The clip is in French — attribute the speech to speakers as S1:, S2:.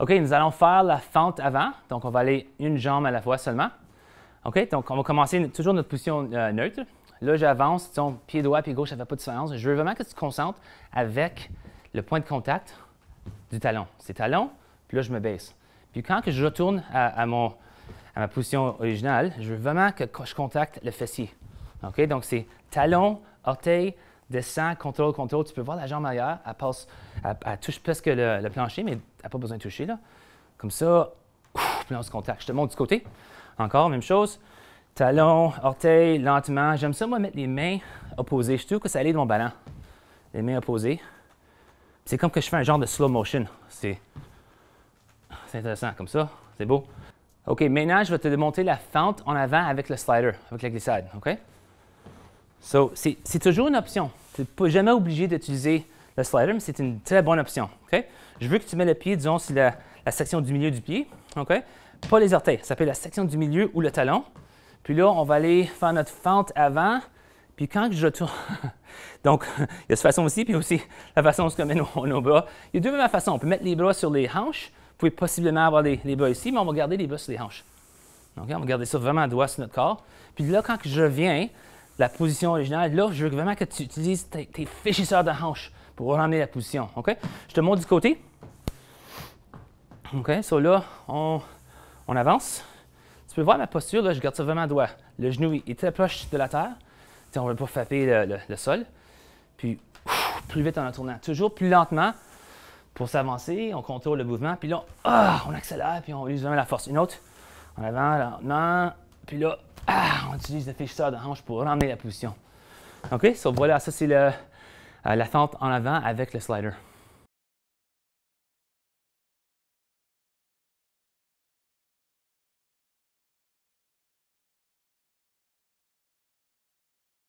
S1: OK, nous allons faire la fente avant. Donc, on va aller une jambe à la fois seulement. OK, donc on va commencer toujours notre position euh, neutre. Là, j'avance, disons, pied droit, pied gauche, ça ne fait pas de différence. Je veux vraiment que tu te concentres avec le point de contact du talon. C'est talon, puis là, je me baisse. Puis quand que je retourne à, à ma position originale, je veux vraiment que je contacte le fessier. OK, donc c'est talon, orteil, descend, contrôle, contrôle. Tu peux voir la jambe ailleurs, elle passe, elle, touche presque le, plancher, mais elle n'a pas besoin de toucher. Là. Comme ça, ouf, on se contacte. Je te montre du côté. Encore, même chose. Talon, orteil, lentement. J'aime ça, moi, mettre les mains opposées. Je trouve que ça allait de mon ballon. Les mains opposées. C'est comme que je fais un genre de slow motion. C'est intéressant, comme ça. C'est beau. OK, maintenant, je vais te démonter la fente en avant avec le slider, avec la glissade, OK? So, c'est toujours une option. Tu n'es jamais obligé d'utiliser le slider, mais c'est une très bonne option. Je veux que tu mets le pied, disons, sur la, section du milieu du pied. Pas les orteils, ça s'appelle la section du milieu ou le talon. Puis là, on va aller faire notre fente avant. Puis quand je tourne, donc il y a cette façon aussi, puis aussi la façon où on met nos, bras. Il y a deux mêmes façons. On peut mettre les bras sur les hanches. Vous pouvez possiblement avoir les, les bras ici, mais on va garder les bras sur les hanches. On va garder ça vraiment droit sur notre corps. Puis là, quand je viens, la position originale. Là, je veux vraiment que tu utilises tes, tes de hanches pour ramener la position. OK? Je te montre du côté. OK? là, on, avance. Tu peux voir ma posture, je garde ça vraiment droit. Le genou est très proche de la terre. on ne veut pas frapper le, sol. Puis, plus vite en tournant. Toujours plus lentement pour s'avancer. On contrôle le mouvement. Puis là, ah, on, accélère, puis on utilise vraiment la force. Une autre. En avant, lentement. Puis là, ah, on utilise le fléchisseur de hanche pour ramener la position. OK? So voilà, ça c'est euh, la fente en avant avec le slider.